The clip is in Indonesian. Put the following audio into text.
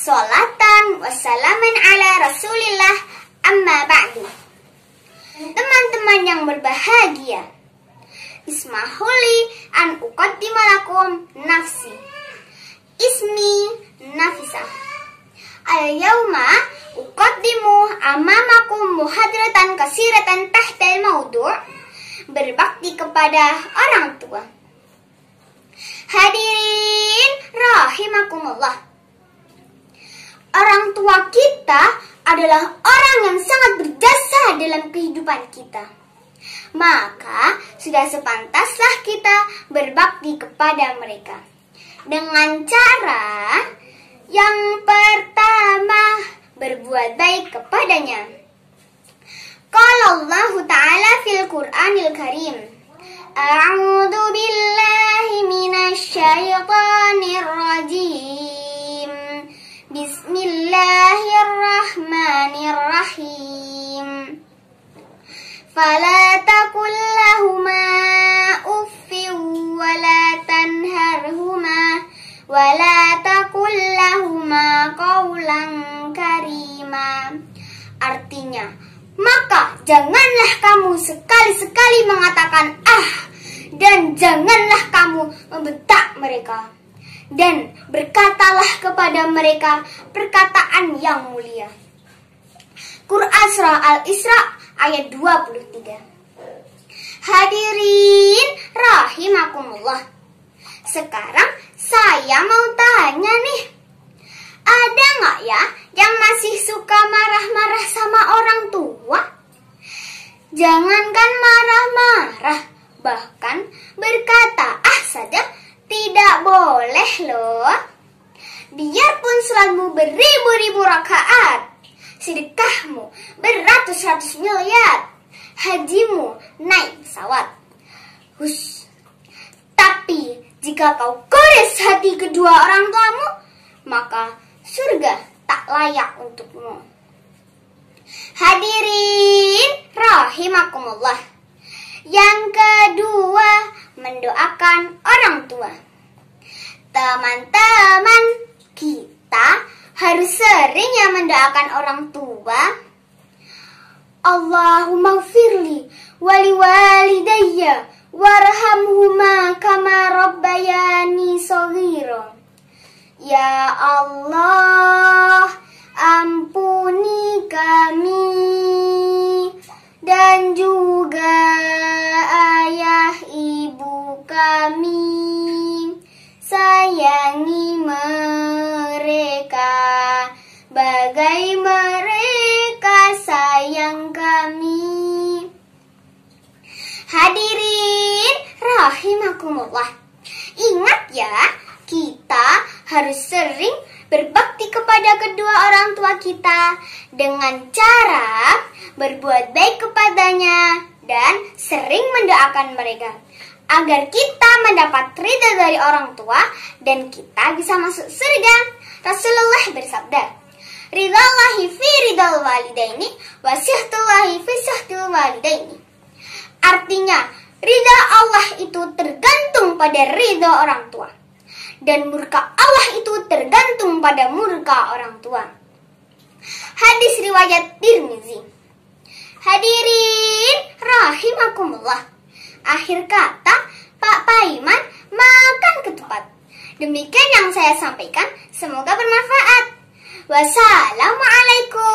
Salatan wassalaman ala rasulillah amma ba'du Teman-teman yang berbahagia Ismahuli an uqaddimalakum nafsi Ismi Nafisa Al-yawma uqaddimu amamakum muhadratan kasiratan tahtal maudu' Berbakti kepada orang tua Hadirin rahimakumullah kita adalah orang yang sangat berjasa dalam kehidupan kita. Maka sudah sepantaslah kita berbakti kepada mereka. Dengan cara yang pertama berbuat baik kepadanya. Qala Allah Ta'ala fil Qur'anil Karim. A'udzu billahi minasy syaithanir الرحيم فلا تقل لهما أف ولا تنهرهما ولا تقل لهما قولا كريما Artinya, maka janganlah kamu sekali-sekali mengatakan ah dan janganlah kamu membentak mereka dan berkatalah kepada mereka perkataan yang mulia surah Al-Isra ayat 23. Hadirin rahimakumullah. Sekarang saya mau tanya nih. Ada nggak ya yang masih suka marah-marah sama orang tua? Jangankan marah-marah, bahkan berkata ah saja tidak boleh loh. Biarpun selalu beribu-ribu rakaat, sedekahmu beratus-ratus miliar, hajimu naik pesawat. Hus. Tapi jika kau kores hati kedua orang tuamu, maka surga tak layak untukmu. Hadirin harus sering ya mendoakan orang tua. Allahumma firli wali walidayya warhamhuma kama rabbayani shaghira. Ya Allah, ampuni kami dan juga rahimakumullah. Ingat ya, kita harus sering berbakti kepada kedua orang tua kita dengan cara berbuat baik kepadanya dan sering mendoakan mereka agar kita mendapat ridha dari orang tua dan kita bisa masuk surga. Rasulullah bersabda, Ridhallahi fi ridhal walidaini wa sihtullahi fi sihtil walidaini. Artinya, Ridha Allah itu tergantung pada ridha orang tua. Dan murka Allah itu tergantung pada murka orang tua. Hadis riwayat Tirmizi. Hadirin rahimakumullah. Akhir kata Pak Paiman makan ketupat. Demikian yang saya sampaikan, semoga bermanfaat. Wassalamualaikum.